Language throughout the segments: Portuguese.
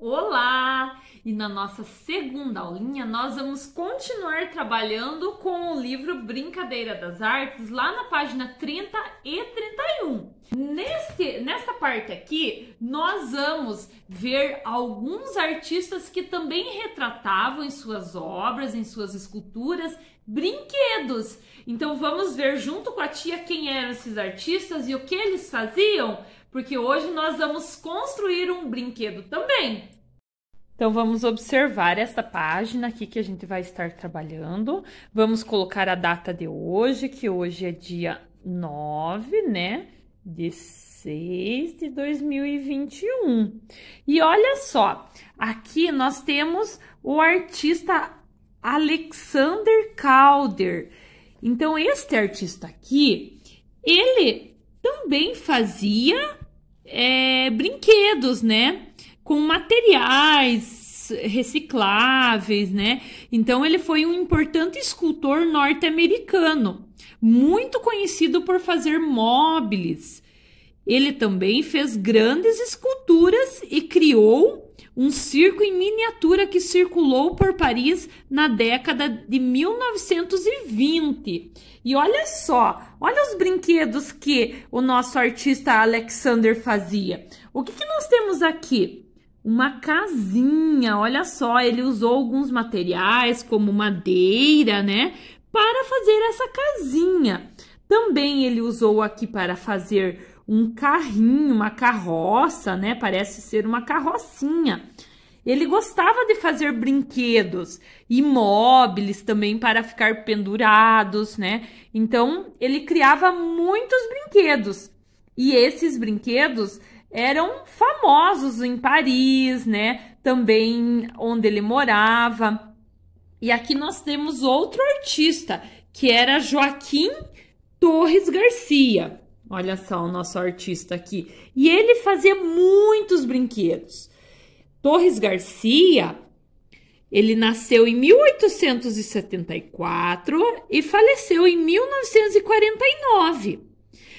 Olá! E na nossa segunda aulinha nós vamos continuar trabalhando com o livro Brincadeira das Artes lá na página 30 e 31. Neste, nesta parte aqui, nós vamos ver alguns artistas que também retratavam em suas obras, em suas esculturas, brinquedos. Então vamos ver junto com a tia quem eram esses artistas e o que eles faziam porque hoje nós vamos construir um brinquedo também. Então vamos observar esta página aqui que a gente vai estar trabalhando. Vamos colocar a data de hoje, que hoje é dia 9, né? De 6 de 2021. E olha só, aqui nós temos o artista Alexander Calder. Então este artista aqui, ele também fazia é, brinquedos, né? Com materiais recicláveis, né? Então ele foi um importante escultor norte-americano, muito conhecido por fazer móveis. Ele também fez grandes esculturas e criou um circo em miniatura que circulou por Paris na década de 1920. E olha só, olha os brinquedos que o nosso artista Alexander fazia. O que, que nós temos aqui? Uma casinha, olha só, ele usou alguns materiais como madeira, né, para fazer essa casinha. Também ele usou aqui para fazer um carrinho, uma carroça, né? Parece ser uma carrocinha. Ele gostava de fazer brinquedos e móveis também para ficar pendurados, né? Então ele criava muitos brinquedos e esses brinquedos eram famosos em Paris, né? Também onde ele morava. E aqui nós temos outro artista que era Joaquim Torres Garcia. Olha só o nosso artista aqui. E ele fazia muitos brinquedos. Torres Garcia, ele nasceu em 1874 e faleceu em 1949.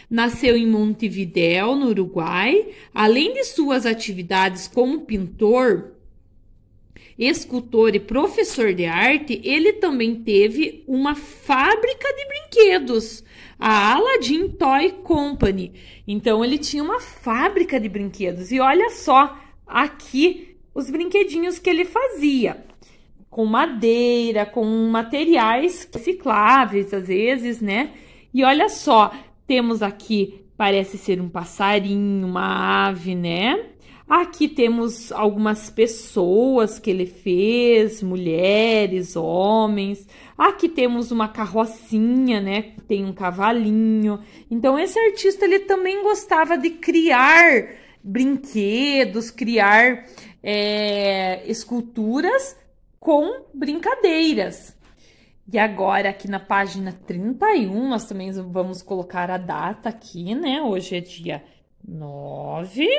Nasceu em Montevidéu, no Uruguai. Além de suas atividades como pintor, escultor e professor de arte, ele também teve uma fábrica de brinquedos, a Aladdin Toy Company. Então ele tinha uma fábrica de brinquedos. E olha só aqui os brinquedinhos que ele fazia com madeira, com materiais recicláveis às vezes, né? E olha só, temos aqui, parece ser um passarinho, uma ave, né? Aqui temos algumas pessoas que ele fez, mulheres, homens. Aqui temos uma carrocinha, né? Tem um cavalinho. Então esse artista ele também gostava de criar brinquedos, criar é, esculturas com brincadeiras. E agora aqui na página 31 nós também vamos colocar a data aqui, né? Hoje é dia 9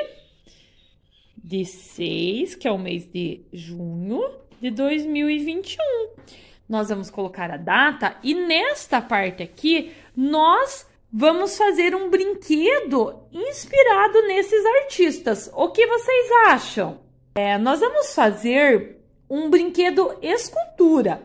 de 6, que é o mês de junho de 2021. Nós vamos colocar a data e nesta parte aqui nós vamos fazer um brinquedo inspirado nesses artistas. O que vocês acham? É, nós vamos fazer um brinquedo escultura.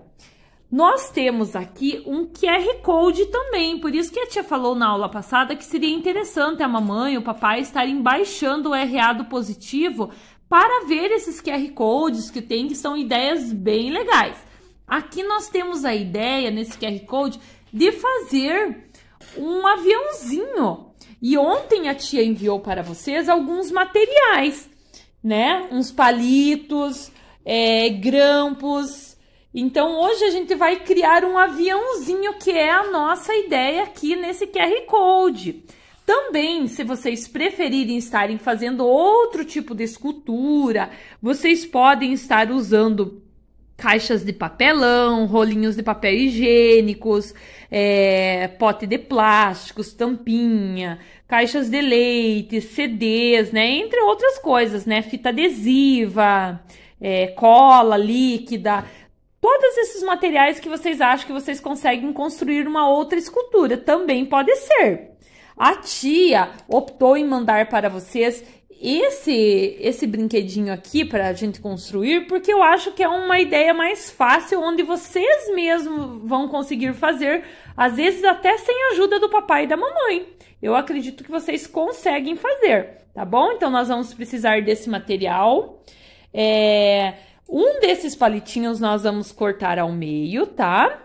Nós temos aqui um QR Code também, por isso que a tia falou na aula passada que seria interessante a mamãe e o papai estarem baixando o RA do positivo para ver esses QR Codes que tem, que são ideias bem legais. Aqui nós temos a ideia, nesse QR Code, de fazer um aviãozinho. E ontem a tia enviou para vocês alguns materiais, né? Uns palitos, é, grampos, então hoje a gente vai criar um aviãozinho que é a nossa ideia aqui nesse QR Code. Também, se vocês preferirem estarem fazendo outro tipo de escultura, vocês podem estar usando caixas de papelão, rolinhos de papel higiênicos, é, pote de plásticos, tampinha, caixas de leite, CDs, né? Entre outras coisas, né? Fita adesiva, é, cola líquida. Todos esses materiais que vocês acham que vocês conseguem construir uma outra escultura também pode ser. A tia optou em mandar para vocês esse esse brinquedinho aqui para a gente construir, porque eu acho que é uma ideia mais fácil, onde vocês mesmos vão conseguir fazer, às vezes até sem a ajuda do papai e da mamãe. Eu acredito que vocês conseguem fazer, tá bom? Então, nós vamos precisar desse material. É, um desses palitinhos nós vamos cortar ao meio, tá?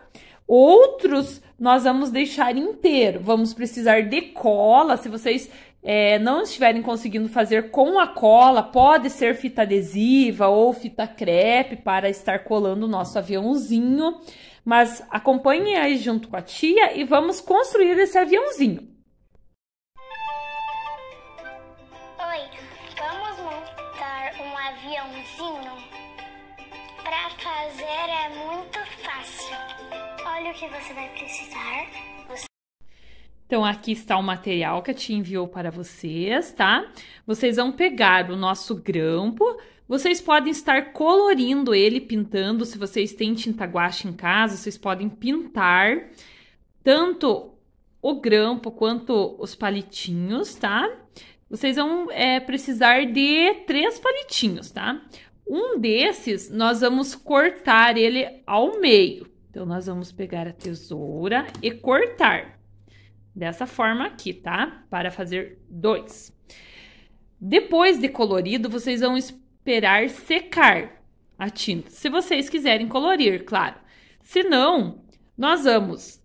Outros nós vamos deixar inteiro. Vamos precisar de cola. Se vocês é, não estiverem conseguindo fazer com a cola, pode ser fita adesiva ou fita crepe para estar colando o nosso aviãozinho. Mas acompanhem aí junto com a tia e vamos construir esse aviãozinho. o que você vai precisar. Então, aqui está o material que a Tia enviou para vocês, tá? Vocês vão pegar o nosso grampo, vocês podem estar colorindo ele, pintando. Se vocês têm tinta guache em casa, vocês podem pintar tanto o grampo quanto os palitinhos, tá? Vocês vão é, precisar de três palitinhos, tá? Um desses, nós vamos cortar ele ao meio, então, nós vamos pegar a tesoura e cortar dessa forma aqui, tá? Para fazer dois. Depois de colorido, vocês vão esperar secar a tinta, se vocês quiserem colorir, claro. Se não, nós vamos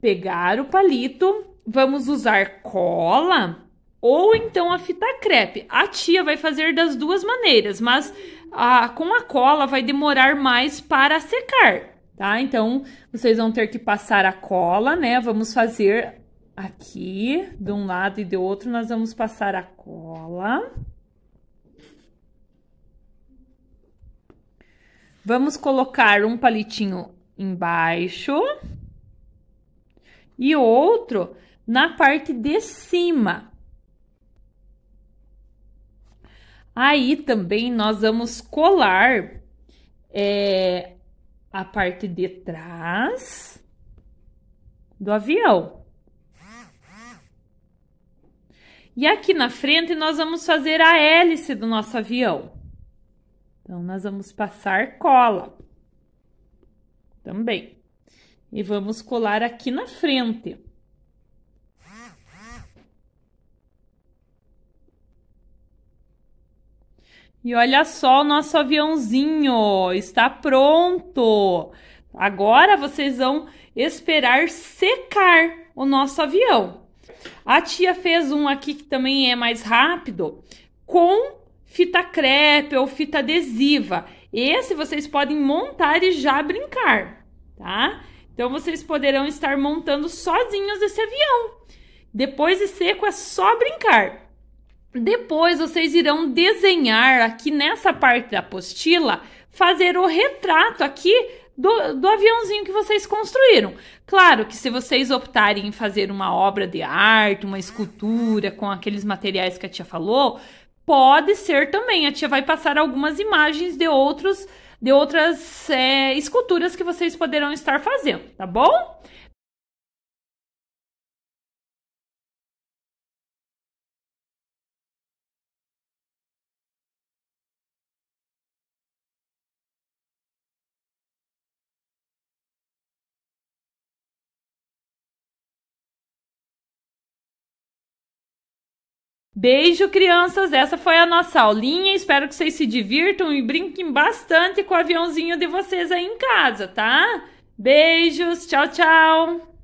pegar o palito, vamos usar cola ou então a fita crepe. A tia vai fazer das duas maneiras, mas a, com a cola vai demorar mais para secar tá? Então, vocês vão ter que passar a cola, né? Vamos fazer aqui, de um lado e do outro, nós vamos passar a cola. Vamos colocar um palitinho embaixo e outro na parte de cima. Aí também nós vamos colar é, a parte de trás do avião. E aqui na frente nós vamos fazer a hélice do nosso avião. Então, nós vamos passar cola também. E vamos colar aqui na frente. E olha só, o nosso aviãozinho está pronto. Agora vocês vão esperar secar o nosso avião. A tia fez um aqui que também é mais rápido, com fita crepe ou fita adesiva. Esse vocês podem montar e já brincar, tá? Então vocês poderão estar montando sozinhos esse avião. Depois de seco é só brincar. Depois vocês irão desenhar aqui nessa parte da apostila, fazer o retrato aqui do, do, aviãozinho que vocês construíram. Claro que se vocês optarem em fazer uma obra de arte, uma escultura com aqueles materiais que a tia falou, pode ser também. A tia vai passar algumas imagens de outros, de outras é, esculturas que vocês poderão estar fazendo, tá bom? Beijo, crianças! Essa foi a nossa aulinha. Espero que vocês se divirtam e brinquem bastante com o aviãozinho de vocês aí em casa, tá? Beijos, tchau, tchau!